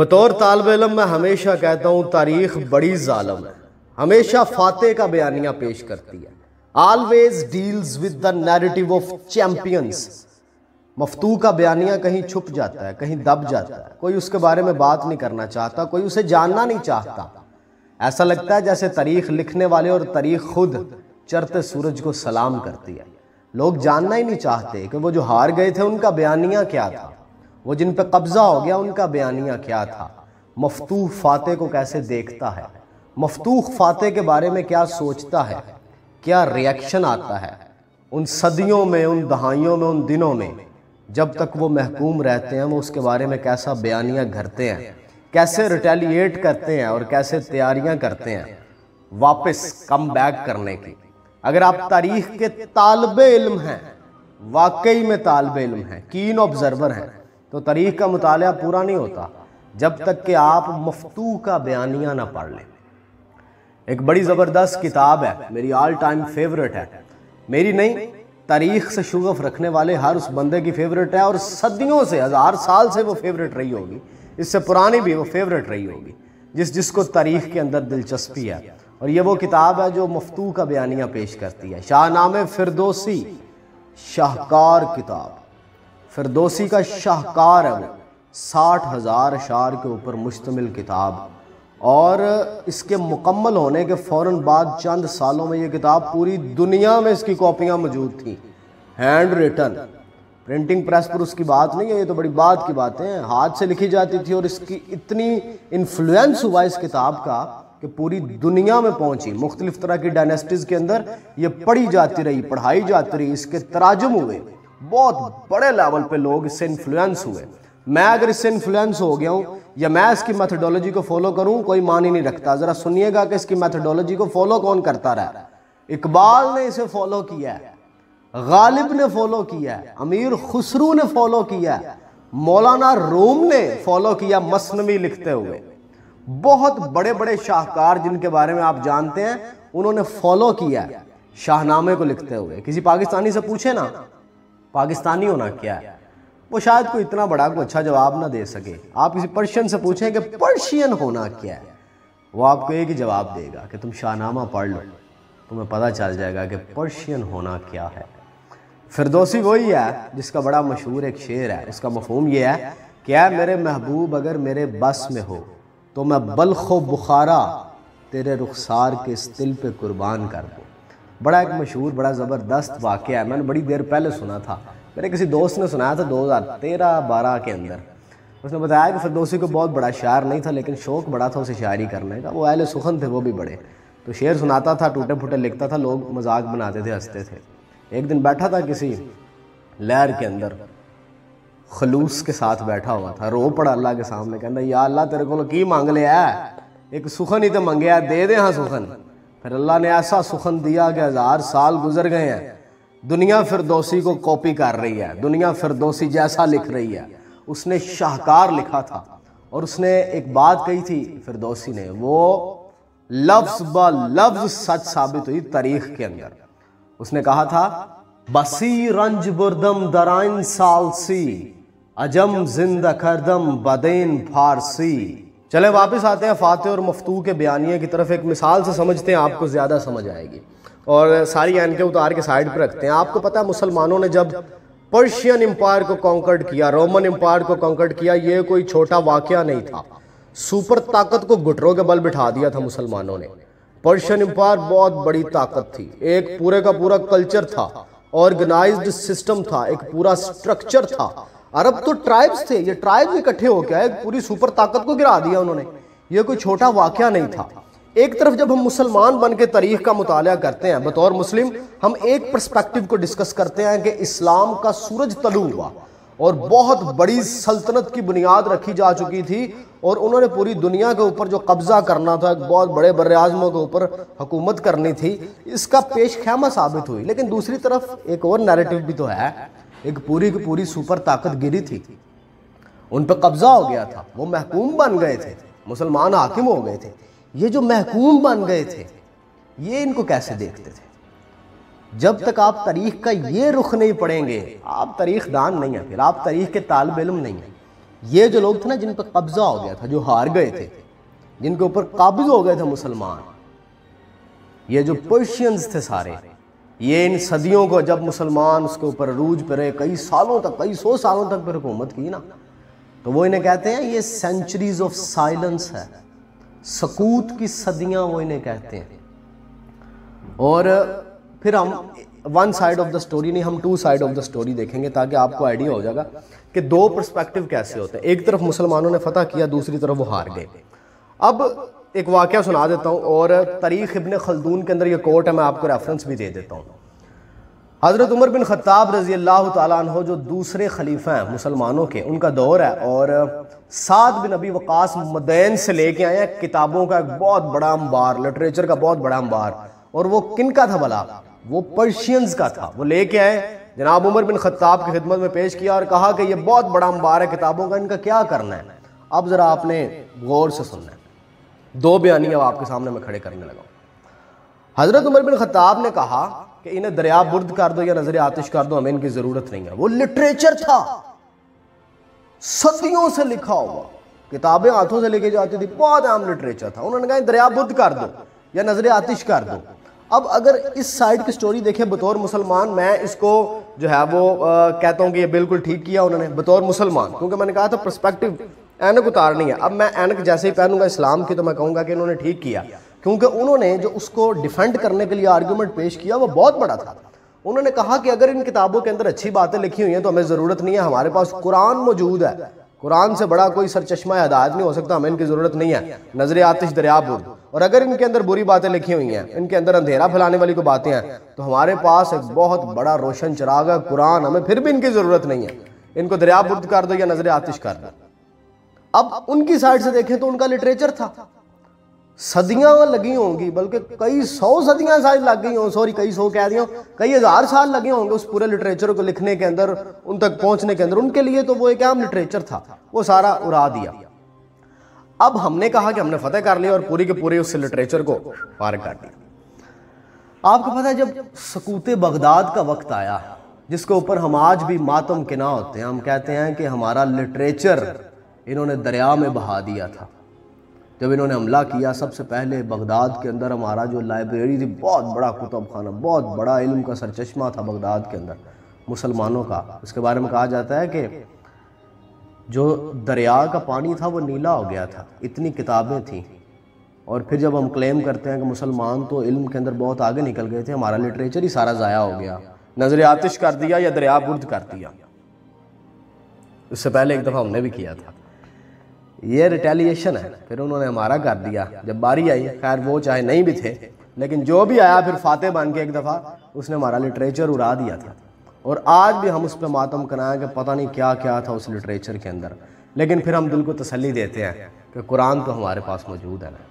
बतौर तालब इलम मैं हमेशा कहता हूँ तारीख बड़ी ालम है हमेशा फाते का बयानिया पेश करती है always deals with the narrative of champions मफतू का बयानिया कहीं छुप जाता है कहीं दब जाता है कोई उसके बारे में बात नहीं करना चाहता कोई उसे जानना नहीं चाहता ऐसा लगता है जैसे तारीख लिखने वाले और तारीख खुद चरते सूरज को सलाम करती है लोग जानना ही नहीं चाहते कि वो जो हार गए थे उनका बयानिया क्या था वो जिन पर कब्ज़ा हो गया उनका बयानिया क्या था मफतूह फाते को कैसे देखता है मफतूह फाते के बारे में क्या सोचता है क्या रिएक्शन आता है उन सदियों में उन दहाइयों में उन दिनों में जब तक वो महकूम रहते हैं वो उसके बारे में कैसा बयानिया घरते हैं कैसे रिटेलिएट करते हैं और कैसे तैयारियां करते हैं वापस कम बैक करने की अगर आप तारीख के तालब इल्म हैं वाकई में तालब इल्म हैं कीन ऑब्जर्वर हैं तो तारीख़ का मताल पूरा नहीं होता जब तक कि आप मफतू का बयानिया ना पढ़ लें एक बड़ी ज़बरदस्त किताब है मेरी ऑल टाइम फेवरेट है मेरी नहीं तारीख से शुगफ रखने वाले हर उस बंदे की फेवरेट है और सदियों से हज़ार साल से वो फेवरेट रही होगी इससे पुरानी भी वो फेवरेट रही होगी जिस जिसको तारीख के अंदर दिलचस्पी है और ये वो किताब है जो मफतू का बयानिया पेश करती है शाहनामे फिरदोसी शाहकार किताब फिरदोसी का शाहकार है वो साठ हज़ार शार के ऊपर मुश्तमिल किताब और इसके मुकम्मल होने के फ़ौर बाद चंद सालों में ये किताब पूरी दुनिया में इसकी कॉपियाँ मौजूद थी हैंड रिटन प्रिंटिंग प्रेस पर उसकी बात नहीं है ये तो बड़ी बात की बातें हैं हाथ से लिखी जाती थी और इसकी इतनी इन्फ्लुएंस हुआ इस किताब का कि पूरी दुनिया में पहुंची मुख्तलिफ तरह की डायनेस्टीज़ के अंदर ये पढ़ी जाती रही पढ़ाई जाती रही इसके तराजम हुए बहुत बड़े लेवल पे लोग इससे इन्फ्लुएंस हुए मैं अगर इससे इन्फ्लुएंस हो गया हूँ या मैं इसकी मैथडोलॉजी को फॉलो करूँ कोई मान ही नहीं रखता ज़रा सुनिएगा कि इसकी मैथडोलॉजी को फॉलो कौन करता रहा इकबाल ने इसे फॉलो किया गालिब ने फॉलो किया अमीर खुसरू ने फॉलो किया मौलाना रोम ने फॉलो किया मसनवी लिखते हुए बहुत बड़े बड़े शाहकार जिनके बारे में आप जानते हैं उन्होंने फॉलो किया शाहनामे को लिखते हुए किसी पाकिस्तानी से पूछे ना पाकिस्तानी होना क्या है वो शायद कोई इतना बड़ा कोई अच्छा जवाब ना दे सके आप किसी पर्शियन से पूछें कि पर्शियन होना क्या है वो आपको एक ही जवाब देगा कि तुम शाहनामा पढ़ लो तुम्हें पता चल जाएगा कि पर्शियन होना क्या है फिरदौसी वही है जिसका बड़ा मशहूर एक शेर है उसका मफहूम यह है क्या मेरे महबूब अगर मेरे बस में हो तो मैं बलखो बुखारा तेरे रुखसार के इस दिल पर कुर्बान कर दूँ बड़ा एक मशहूर बड़ा ज़बरदस्त वाक़ है मैंने बड़ी देर पहले सुना था मेरे किसी दोस्त ने सुनाया था 2013 बारह के अंदर उसने बताया कि दोस्ती को बहुत बड़ा शायर नहीं था लेकिन शौक़ बड़ा था उसे शायरी करने का वो अहल सुखन थे वो भी बड़े तो शेर सुनाता था टूटे फूटे लिखता था लोग मजाक बनाते थे हंसते थे एक दिन बैठा था किसी लहर के अंदर खलूस के साथ बैठा हुआ था रो पड़ा अल्लाह के सामने कहना या अल्लाह तेरे को की मांग लिया एक सुखन ही तो मंगया दे दे हाँ सुखन फिर अल्लाह ने ऐसा सुखन दिया कि हज़ार साल गुजर गए हैं दुनिया दोषी को कॉपी कर रही है दुनिया दोषी जैसा लिख रही है उसने शाहकार लिखा था और उसने एक बात कही थी दोषी ने वो लफ्ज़ ब लफ्ज़ सच साबित हुई तारीख के अंदर उसने कहा था बसी रंज बुरदम दराइन सालसी अजम जिंद करदम बदेन फारसी चले वापस आते हैं फ़ातह और मफतू के बयानिए की तरफ एक मिसाल से समझते हैं आपको ज़्यादा समझ आएगी और सारी एन के उतार के साइड पर रखते हैं आपको पता है मुसलमानों ने जब पर्शियन एम्पायर को कॉन्कर्ड किया रोमन एम्पायर को कॉन्कर्ड किया ये कोई छोटा वाक़ नहीं था सुपर ताकत को घुटरों के बल बिठा दिया था मुसलमानों ने पर्शियन एम्पायर बहुत बड़ी ताकत थी एक पूरे का पूरा कल्चर था ऑर्गेनाइज्ड सिस्टम था एक पूरा स्ट्रक्चर था अरब तो ट्राइब्स थे ये ट्राइब्स इकट्ठे होकर पूरी सुपर ताकत को गिरा दिया उन्होंने ये कोई छोटा वाक्य नहीं था एक तरफ जब हम मुसलमान बन के तारीख का मुताला करते हैं बतौर मुस्लिम हम एक परस्पेक्टिव को डिस्कस करते हैं कि इस्लाम का सूरज तलू हुआ और बहुत बड़ी सल्तनत की बुनियाद रखी जा चुकी थी और उन्होंने पूरी दुनिया के ऊपर जो कब्ज़ा करना था बहुत बड़े बर आजमों के ऊपर हुकूमत करनी थी इसका पेश खैमा साबित हुई लेकिन दूसरी तरफ एक और नैरेटिव भी तो है एक पूरी की पूरी सुपर ताकत गिरी थी उन पर कब्जा हो गया था वो महकूम बन गए थे मुसलमान हाकिम हो गए थे ये जो महकूम बन गए थे ये इनको कैसे देखते थे जब तक आप तारीख का ये रुख नहीं पढ़ेंगे आप तारीख दान नहीं है फिर आप तारीख के तालब इलम नहीं है ये जो लोग थे ना जिन पर कब्जा हो गया था जो हार गए थे जिनके ऊपर काबिज हो गए थे मुसलमान ये जो पर्शियंस थे सारे ये इन सदियों को जब मुसलमान उसके ऊपर रूज पर रहे कई सालों तक कई सौ सालों तक पर हुकूमत की ना तो वो इन्हें कहते हैं ये सेंचुरीज ऑफ साइलेंस है सकूत की सदियां वो इन्हें कहते हैं और फिर हम one side of the story नहीं हम two side of the story देखेंगे ताकि आपको आइडिया हो जाएगा कि दो पर्सपेक्टिव कैसे होते हैं एक तरफ मुसलमानों ने फतह किया दूसरी तरफ वो हार गए अब एक वाक़ सुना देता हूँ और तारीख इबन खलदून के अंदर ये कोर्ट है मैं आपको रेफरेंस भी दे देता हूँ हज़रत उमर बिन ख़त्ताब रज़ी अल्लाह तहो जो दूसरे खलीफा हैं मुसलमानों के उनका दौर है और साद बिन अबी वक़ास मदैन से लेके आए हैं किताबों का एक बहुत बड़ा अंबार लिटरेचर का बहुत बड़ा अंबार और वो किन का था भला वो पर्शियंस का था वो लेके आए जनाब उमर बिन खत्ताब की खिदमत में पेश किया और कहा कि ये बहुत बड़ा अंबार है किताबों का इनका क्या करना है अब ज़रा आपने गौर से सुनना है दो बयानी अब आपके सामने मैं खड़े करने लगा हज़रत उमर बिन ख़त्ताब ने कहा कि इन्हें दरिया बुर्द कर दो या नज़र आतिश कर दो हमें इनकी ज़रूरत नहीं है वो लिटरेचर था सदियों से लिखा हुआ किताबें हाथों से लेके जाती थी बहुत आम लिटरेचर था उन्होंने कहा दरिया बुद्ध कर दो या नज़र आतिश कर दो अब अगर इस साइड की स्टोरी देखें बतौर मुसलमान मैं इसको जो है वो आ, कहता हूँ कि ये बिल्कुल ठीक किया उन्होंने बतौर मुसलमान क्योंकि मैंने कहा था प्रस्पेक्टिव एनक उतारनी है अब मैं एनक जैसे ही पहनूंगा इस्लाम की तो मैं कहूँगा कि इन्होंने ठीक किया क्योंकि उन्होंने जो उसको डिफेंड करने के लिए आर्ग्यूमेंट पेश किया वो बहुत बड़ा था उन्होंने कहा कि अगर इन किताबों के अंदर अच्छी बातें लिखी हुई हैं तो हमें ज़रूरत नहीं है हमारे पास कुरान मौजूद है कुरान से बड़ा कोई सरचश्मा हदायत नहीं हो सकता हमें इनकी ज़रूरत नहीं है नजर आतिश दरिया बुद्ध और अगर इनके अंदर बुरी बातें लिखी हुई हैं इनके अंदर अंधेरा फैलाने वाली को बातें हैं तो हमारे पास एक बहुत बड़ा रोशन चराग है कुरान हमें फिर भी इनकी ज़रूरत नहीं है इनको दरिया बुर्द कर दो या नजर आतिश कर दो अब उनकी साइड से देखें तो उनका लिटरेचर था सदियां लगी होंगी बल्कि कई सौ सदियां शायद लग गई हों सॉरी कई सौ कह दिया कई हजार साल लगे होंगे उस पूरे लिटरेचर को लिखने के अंदर उन तक पहुंचने के अंदर उनके लिए तो वो एक आम लिटरेचर था वो सारा उड़ा दिया अब हमने कहा कि हमने फतेह कर लिया और पूरी के पूरे उस लिटरेचर को पार कर दिया आपको पता है जब सकूत बगदाद का वक्त आया जिसके ऊपर हम आज भी मातम के ना होते हैं हम कहते हैं कि हमारा लिटरेचर इन्होंने दरिया में बहा दिया था जब इन्होंने हमला किया सबसे पहले बगदाद के अंदर हमारा जो लाइब्रेरी थी बहुत बड़ा कुतुब खाना बहुत बड़ा इल्म का सरचश्मा था बगदाद के अंदर मुसलमानों का इसके बारे में कहा जाता है कि जो दरिया का पानी था वो नीला हो गया था इतनी किताबें थीं और फिर जब हम क्लेम करते हैं कि मुसलमान तो इल्म के अंदर बहुत आगे निकल गए थे हमारा लिटरेचर ही सारा ज़ाया हो गया नजर आतिश कर दिया या दरिया बुर्द कर दिया इससे पहले एक दफ़ा हमने भी किया था ये रिटेलिएशन है फिर उन्होंने हमारा कर दिया जब बारी आई खैर वो चाहे नहीं भी थे लेकिन जो भी आया फिर फाते बन के एक दफ़ा उसने हमारा लिटरेचर उड़ा दिया था और आज भी हम उस पर मातम कराएं कि पता नहीं क्या क्या था उस लिटरेचर के अंदर लेकिन फिर हम दिल को तसली देते हैं कि कुरान तो हमारे पास मौजूद है ना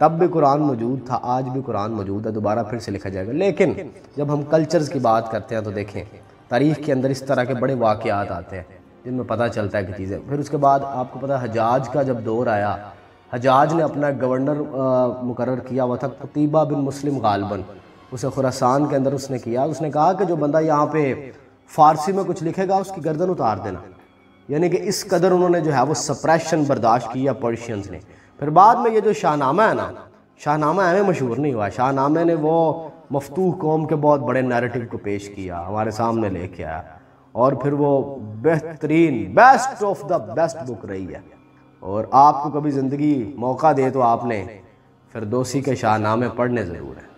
तब भी कुरान मौजूद था आज भी कुरान मौजूद है दोबारा फिर से लिखा जाएगा लेकिन जब हम कल्चर्स की बात करते हैं तो देखें तारीख़ के अंदर इस तरह के बड़े वाक़ात आते हैं जिनमें पता चलता है कि चीज़ें फिर उसके बाद आपको पता है हजाज का जब दौर आया हजाज ने अपना गवर्नर मुकर किया हुआ था कतीबा बिन मुस्लिम गालबन उसे खुरासान के अंदर उसने किया उसने कहा कि जो बंदा यहाँ पे फ़ारसी में कुछ लिखेगा उसकी गर्दन उतार देना यानी कि इस कदर उन्होंने जो है वो सप्रेशन बर्दाश्त किया पर्शियंस ने फिर बाद में ये जो शाहनामा है ना शाहनामा हमें मशहूर नहीं हुआ शाहनामे ने वो मफतूह कौम के बहुत बड़े नैरेटिव को पेश किया हमारे सामने लेके आया और फिर वो बेहतरीन best of the best book रही है और आपको कभी ज़िंदगी मौका दे तो आपने फिर दोषी के शाहनामे पढ़ने ज़रूर हैं